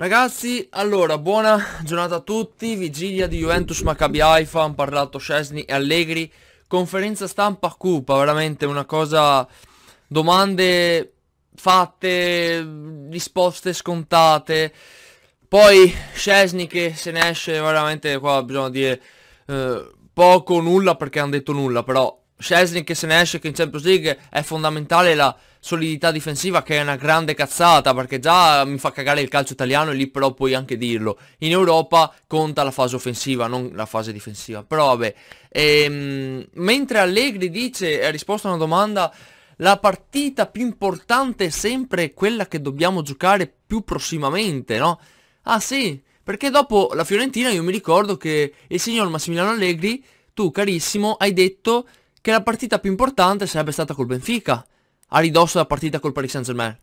Ragazzi, allora, buona giornata a tutti, vigilia di Juventus Maccabi Haifa, hanno parlato Scesni e Allegri, conferenza stampa cupa, veramente una cosa, domande fatte, risposte scontate, poi Scesni che se ne esce veramente, qua bisogna dire eh, poco, nulla perché hanno detto nulla, però Scesling che se ne esce che in Champions League è fondamentale la solidità difensiva che è una grande cazzata perché già mi fa cagare il calcio italiano e lì però puoi anche dirlo. In Europa conta la fase offensiva, non la fase difensiva. Però vabbè, ehm, mentre Allegri dice, ha risposto a una domanda, la partita più importante è sempre quella che dobbiamo giocare più prossimamente, no? Ah sì, perché dopo la Fiorentina io mi ricordo che il signor Massimiliano Allegri, tu carissimo, hai detto che la partita più importante sarebbe stata col Benfica, a ridosso della partita col Paris Saint-Germain.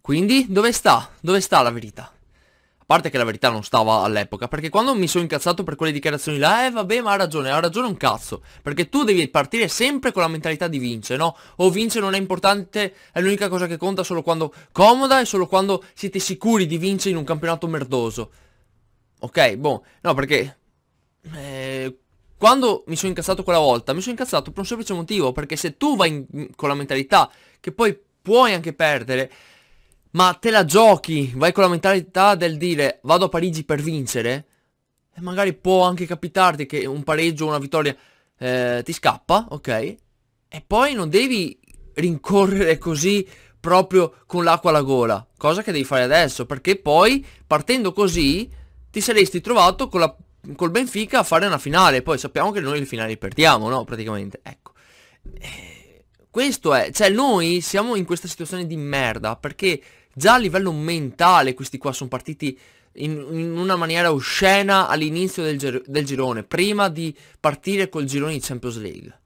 Quindi, dove sta? Dove sta la verità? A parte che la verità non stava all'epoca, perché quando mi sono incazzato per quelle dichiarazioni là, eh vabbè ma ha ragione, ha ragione un cazzo, perché tu devi partire sempre con la mentalità di vincere, no? O vincere non è importante, è l'unica cosa che conta solo quando comoda e solo quando siete sicuri di vincere in un campionato merdoso. Ok, boh, no perché... Eh, quando mi sono incazzato quella volta, mi sono incazzato per un semplice motivo, perché se tu vai in, con la mentalità che poi puoi anche perdere, ma te la giochi, vai con la mentalità del dire vado a Parigi per vincere, e magari può anche capitarti che un pareggio o una vittoria eh, ti scappa, ok? E poi non devi rincorrere così proprio con l'acqua alla gola, cosa che devi fare adesso, perché poi partendo così ti saresti trovato con la col Benfica a fare una finale, poi sappiamo che noi le finali perdiamo, no? Praticamente, ecco. Eh, questo è, cioè noi siamo in questa situazione di merda perché già a livello mentale questi qua sono partiti in, in una maniera oscena all'inizio del, del girone, prima di partire col girone di Champions League.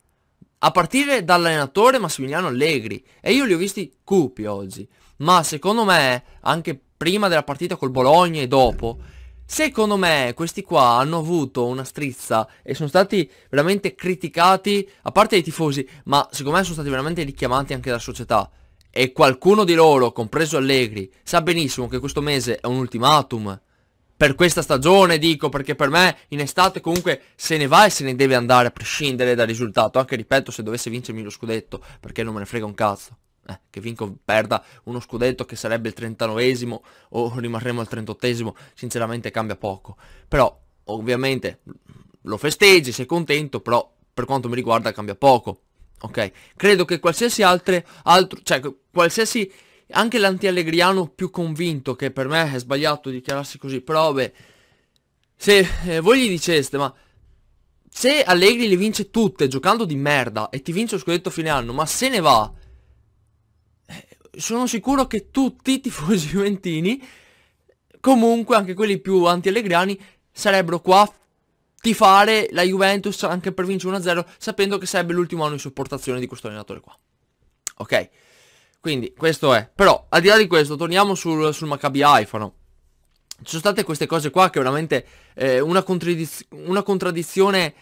A partire dall'allenatore Massimiliano Allegri. E io li ho visti cupi oggi. Ma secondo me, anche prima della partita col Bologna e dopo, Secondo me questi qua hanno avuto una strizza e sono stati veramente criticati, a parte i tifosi, ma secondo me sono stati veramente richiamati anche dalla società. E qualcuno di loro, compreso Allegri, sa benissimo che questo mese è un ultimatum. Per questa stagione dico, perché per me in estate comunque se ne va e se ne deve andare a prescindere dal risultato. Anche ripeto, se dovesse vincermi lo scudetto, perché non me ne frega un cazzo eh, che Vinco perda uno scudetto che sarebbe il 39esimo o rimarremo al 38esimo, sinceramente cambia poco. Però ovviamente lo festeggi, sei contento, però per quanto mi riguarda cambia poco. Ok? Credo che qualsiasi altre, altro, cioè qualsiasi, anche l'antiallegriano più convinto, che per me è sbagliato dichiararsi così, però beh, se eh, voi gli diceste, ma se Allegri le vince tutte giocando di merda e ti vince lo scudetto fine anno, ma se ne va sono sicuro che tutti i tifosi juventini, comunque anche quelli più anti-allegriani, sarebbero qua tifare la Juventus anche per vincere 1-0, sapendo che sarebbe l'ultimo anno di sopportazione di questo allenatore qua. Ok? Quindi questo è. Però al di là di questo, torniamo sul, sul Maccabi Haifano. Ci sono state queste cose qua che veramente eh, una, una contraddizione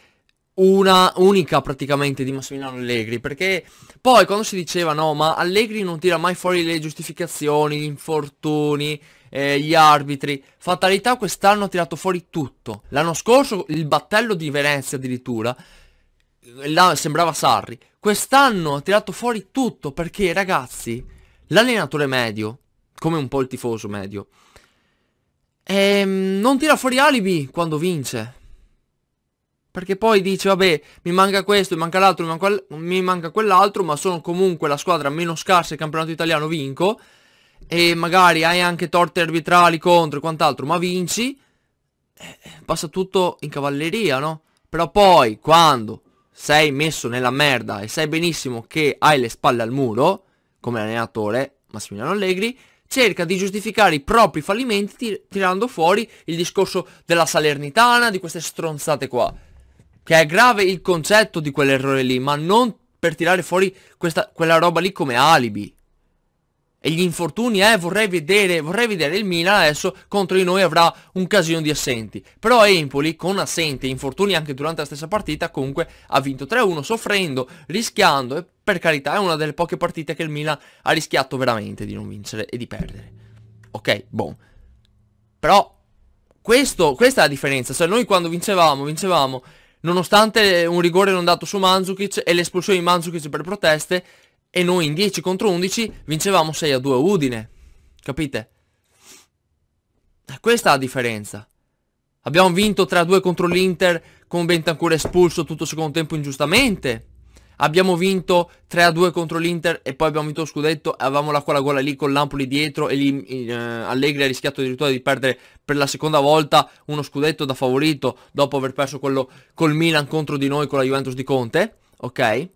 una unica praticamente di Massimiliano Allegri perché poi quando si diceva no ma Allegri non tira mai fuori le giustificazioni, gli infortuni, eh, gli arbitri, fatalità quest'anno ha tirato fuori tutto, l'anno scorso il battello di Venezia addirittura là sembrava Sarri, quest'anno ha tirato fuori tutto perché ragazzi l'allenatore medio, come un po' il tifoso medio, ehm, non tira fuori alibi quando vince perché poi dice, vabbè, mi manca questo, mi manca l'altro, mi manca, quell'altro, ma sono comunque la squadra meno scarsa del campionato italiano, vinco. E magari hai anche torte arbitrali contro e quant'altro, ma vinci. Eh, eh, passa tutto in cavalleria, no? Però poi, quando sei messo nella merda e sai benissimo che hai le spalle al muro, come allenatore Massimiliano Allegri, cerca di giustificare i propri fallimenti tir tirando fuori il discorso della Salernitana, di queste stronzate qua. Che è grave il concetto di quell'errore lì, ma non per tirare fuori questa, quella roba lì come alibi. E gli infortuni, eh, vorrei vedere, vorrei vedere il Milan adesso contro di noi avrà un casino di assenti. Però Empoli, con assenti e infortuni anche durante la stessa partita, comunque ha vinto 3-1 soffrendo, rischiando e per carità è una delle poche partite che il Milan ha rischiato veramente di non vincere e di perdere. Ok, buon. Però questo, questa è la differenza. cioè noi quando vincevamo, vincevamo nonostante un rigore non dato su Mandzukic e l'espulsione di Mandzukic per proteste e noi in 10 contro 11 vincevamo 6 a 2 Udine. Capite? Questa è la differenza. Abbiamo vinto 3 a 2 contro l'Inter con Bentancur espulso tutto secondo tempo ingiustamente abbiamo vinto 3-2 a contro l'Inter e poi abbiamo vinto lo scudetto e avevamo la quella gola lì con l'Ampoli dietro e lì eh, Allegri ha rischiato addirittura di perdere per la seconda volta uno scudetto da favorito dopo aver perso quello col Milan contro di noi con la Juventus di Conte, ok?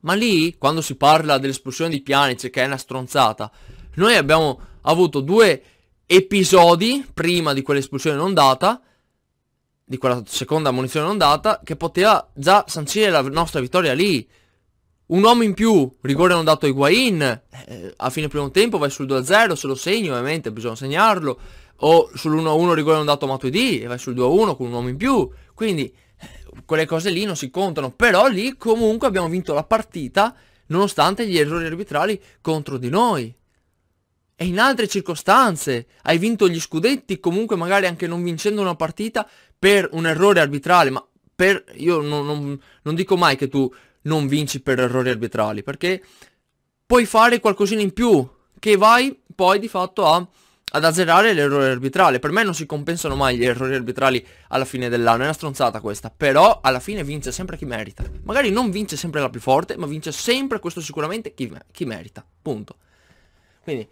Ma lì, quando si parla dell'espulsione di Pjanic, che è una stronzata, noi abbiamo avuto due episodi prima di quell'espulsione non data di quella seconda munizione non data che poteva già sancire la nostra vittoria lì. Un uomo in più, rigore non dato a Higuain, eh, a fine primo tempo vai sul 2-0, se lo segni ovviamente bisogna segnarlo, o sull'1-1 rigore non dato a Matuidi e vai sul 2-1 con un uomo in più, quindi eh, quelle cose lì non si contano, però lì comunque abbiamo vinto la partita nonostante gli errori arbitrali contro di noi. E in altre circostanze hai vinto gli scudetti, comunque magari anche non vincendo una partita, per un errore arbitrale, ma per, io non, non, non dico mai che tu non vinci per errori arbitrali, perché puoi fare qualcosina in più che vai poi di fatto a, ad azzerare l'errore arbitrale. Per me non si compensano mai gli errori arbitrali alla fine dell'anno, è una stronzata questa, però alla fine vince sempre chi merita. Magari non vince sempre la più forte, ma vince sempre questo sicuramente chi, chi merita, punto. Quindi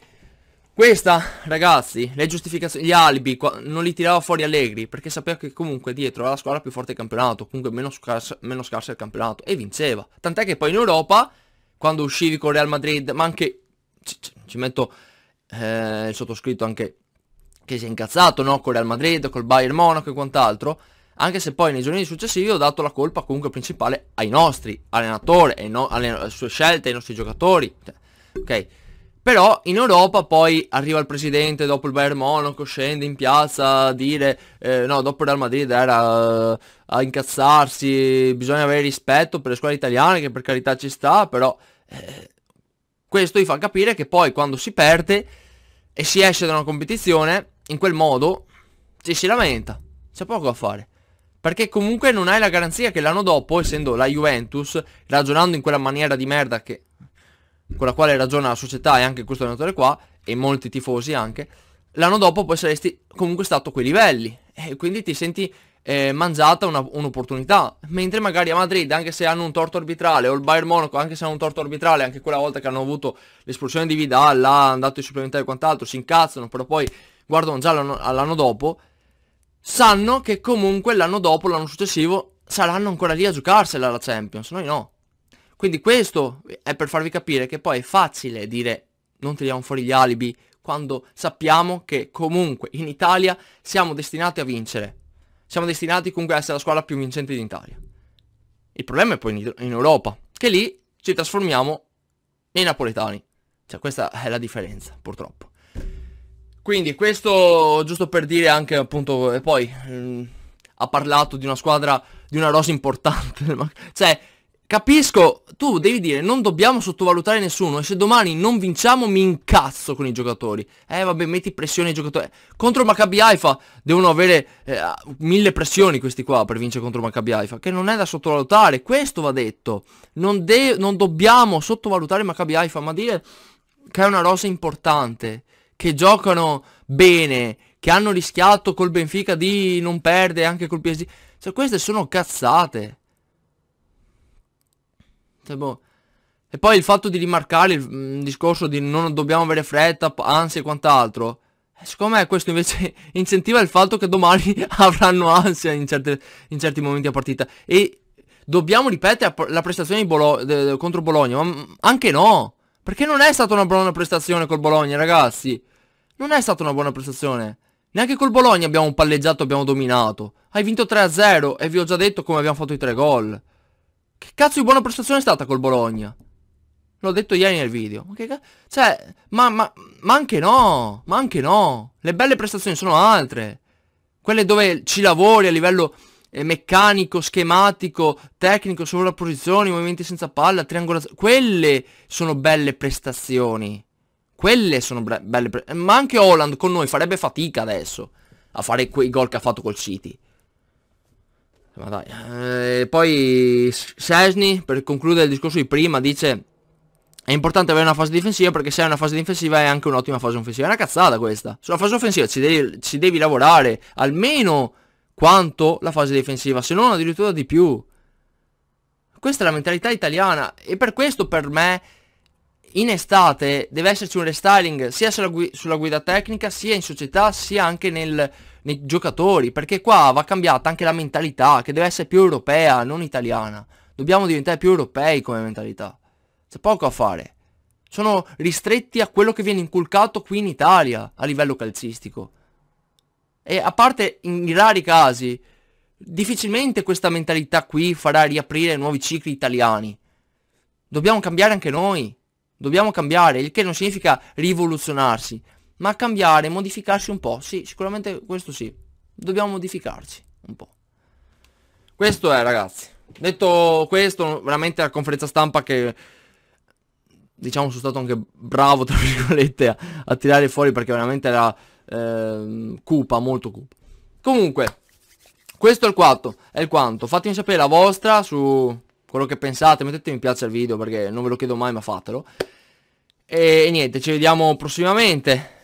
questa, ragazzi, le giustificazioni, gli alibi, non li tirava fuori Allegri, perché sapeva che comunque dietro la squadra più forte del campionato, comunque meno scarsa, meno scarsa del campionato, e vinceva. Tant'è che poi in Europa, quando uscivi con Real Madrid, ma anche, ci, ci metto eh, il sottoscritto anche, che si è incazzato, no? Con Real Madrid, col Bayern Monaco e quant'altro, anche se poi nei giorni successivi ho dato la colpa comunque principale ai nostri, allenatore, ai no alle sue scelte, ai nostri giocatori, ok? Però in Europa poi arriva il presidente dopo il Bayern Monaco, scende in piazza a dire, eh, no, dopo il Real Madrid era eh, a incazzarsi, bisogna avere rispetto per le squadre italiane, che per carità ci sta, però eh, questo gli fa capire che poi quando si perde e si esce da una competizione, in quel modo ci si lamenta, c'è poco a fare. Perché comunque non hai la garanzia che l'anno dopo, essendo la Juventus, ragionando in quella maniera di merda che con la quale ragiona la società e anche questo allenatore qua, e molti tifosi anche, l'anno dopo poi saresti comunque stato a quei livelli. E quindi ti senti eh, mangiata un'opportunità. Mentre magari a Madrid, anche se hanno un torto arbitrale, o il Bayern Monaco, anche se hanno un torto arbitrale, anche quella volta che hanno avuto l'espulsione di Vidal, là, andato in supplementare e quant'altro, si incazzano, però poi guardano già l'anno dopo, sanno che comunque l'anno dopo, l'anno successivo, saranno ancora lì a giocarsela la Champions. Noi no. Quindi questo è per farvi capire che poi è facile dire non tiriamo fuori gli alibi quando sappiamo che comunque in Italia siamo destinati a vincere. Siamo destinati comunque a essere la squadra più vincente d'Italia. Il problema è poi in Europa, che lì ci trasformiamo nei napoletani. Cioè questa è la differenza, purtroppo. Quindi questo giusto per dire anche appunto, e poi mh, mm, ha parlato di una squadra, di una rosa importante. cioè Capisco, tu devi dire non dobbiamo sottovalutare nessuno e se domani non vinciamo mi incazzo con i giocatori. Eh vabbè, metti pressione ai giocatori. Eh, contro Maccabi Haifa devono avere eh, mille pressioni questi qua per vincere contro Maccabi Haifa, che non è da sottovalutare, questo va detto. Non, non dobbiamo sottovalutare Maccabi Haifa, ma dire che è una rosa importante, che giocano bene, che hanno rischiato col Benfica di non perdere anche col PSG. Cioè queste sono cazzate. Cioè, boh. E poi il fatto di rimarcare il, mm, discorso di non dobbiamo avere fretta, ansia e quant'altro. Eh, Secondo me questo invece incentiva il fatto che domani avranno ansia in, certe, in certi momenti a partita. E dobbiamo ripetere la prestazione Bolo de, contro Bologna, ma mm, anche no. Perché non è stata una buona prestazione col Bologna, ragazzi. Non è stata una buona prestazione. Neanche col Bologna abbiamo palleggiato, abbiamo dominato. Hai vinto 3-0 e vi ho già detto come abbiamo fatto i tre gol. Che cazzo di buona prestazione è stata col Bologna? L'ho detto ieri nel video. Ma che cazzo? Cioè, ma, ma, ma anche no. Ma anche no. Le belle prestazioni sono altre. Quelle dove ci lavori a livello eh, meccanico, schematico, tecnico, sovrapposizioni, movimenti senza palla, triangolazione. Quelle sono belle prestazioni. Quelle sono belle prestazioni. Ma anche Holland con noi farebbe fatica adesso a fare quei gol che ha fatto col City. Ma dai. Eh, poi Sesni, per concludere il discorso di prima, dice... È importante avere una fase difensiva perché se hai una fase difensiva è anche un'ottima fase offensiva. È una cazzata questa. Sulla fase offensiva ci devi, ci devi lavorare almeno quanto la fase difensiva, se non addirittura di più. Questa è la mentalità italiana e per questo per me in estate deve esserci un restyling sia sulla, gui sulla guida tecnica, sia in società, sia anche nel nei giocatori, perché qua va cambiata anche la mentalità, che deve essere più europea, non italiana. Dobbiamo diventare più europei come mentalità. C'è poco a fare. Sono ristretti a quello che viene inculcato qui in Italia, a livello calcistico. E a parte in rari casi, difficilmente questa mentalità qui farà riaprire nuovi cicli italiani. Dobbiamo cambiare anche noi. Dobbiamo cambiare, il che non significa rivoluzionarsi, ma cambiare, modificarsi un po', sì, sicuramente questo sì, dobbiamo modificarci un po'. Questo è ragazzi, detto questo, veramente la conferenza stampa che diciamo sono stato anche bravo tra virgolette a, a tirare fuori perché veramente era eh, cupa, molto cupa. Comunque, questo è il quanto, è il quanto. Fatemi sapere la vostra su quello che pensate, mettete mi piace al video perché non ve lo chiedo mai ma fatelo. E, e niente, ci vediamo prossimamente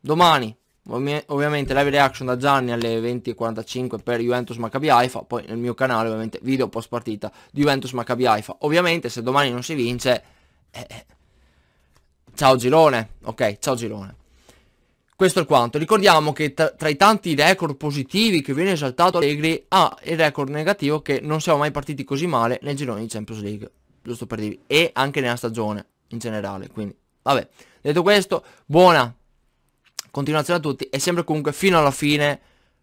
domani ovviamente live reaction da Gianni alle 20.45 per Juventus Maccabi Haifa poi nel mio canale ovviamente video post partita di Juventus Maccabi Haifa ovviamente se domani non si vince eh, eh, ciao Girone ok ciao Girone questo è quanto ricordiamo che tra, tra i tanti record positivi che viene esaltato Allegri ha ah, il record negativo che non siamo mai partiti così male nel girone di Champions League giusto per dirvi e anche nella stagione in generale quindi vabbè detto questo buona Continuazione a tutti e sempre comunque fino alla fine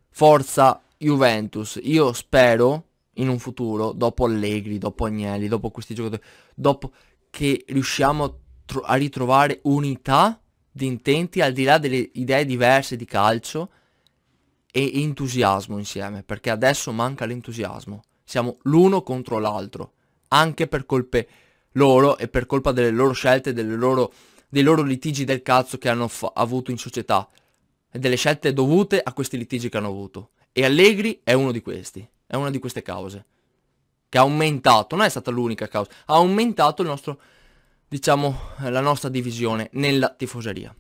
forza Juventus. Io spero in un futuro, dopo Allegri, dopo Agnelli, dopo questi giocatori, dopo che riusciamo a ritrovare unità di intenti al di là delle idee diverse di calcio e entusiasmo insieme, perché adesso manca l'entusiasmo. Siamo l'uno contro l'altro, anche per colpe loro e per colpa delle loro scelte, delle loro dei loro litigi del cazzo che hanno avuto in società e delle scelte dovute a questi litigi che hanno avuto. E Allegri è uno di questi, è una di queste cause, che ha aumentato, non è stata l'unica causa, ha aumentato il nostro, diciamo, la nostra divisione nella tifoseria.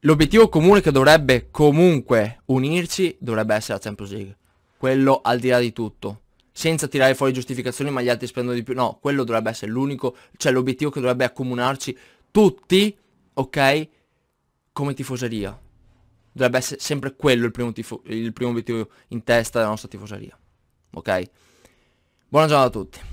L'obiettivo comune che dovrebbe comunque unirci dovrebbe essere la Champions League. Quello al di là di tutto senza tirare fuori giustificazioni ma gli altri spendono di più. No, quello dovrebbe essere l'unico, cioè l'obiettivo che dovrebbe accomunarci tutti, ok? Come tifoseria. Dovrebbe essere sempre quello il primo, tifo, il primo obiettivo in testa della nostra tifoseria. Ok? Buona giornata a tutti.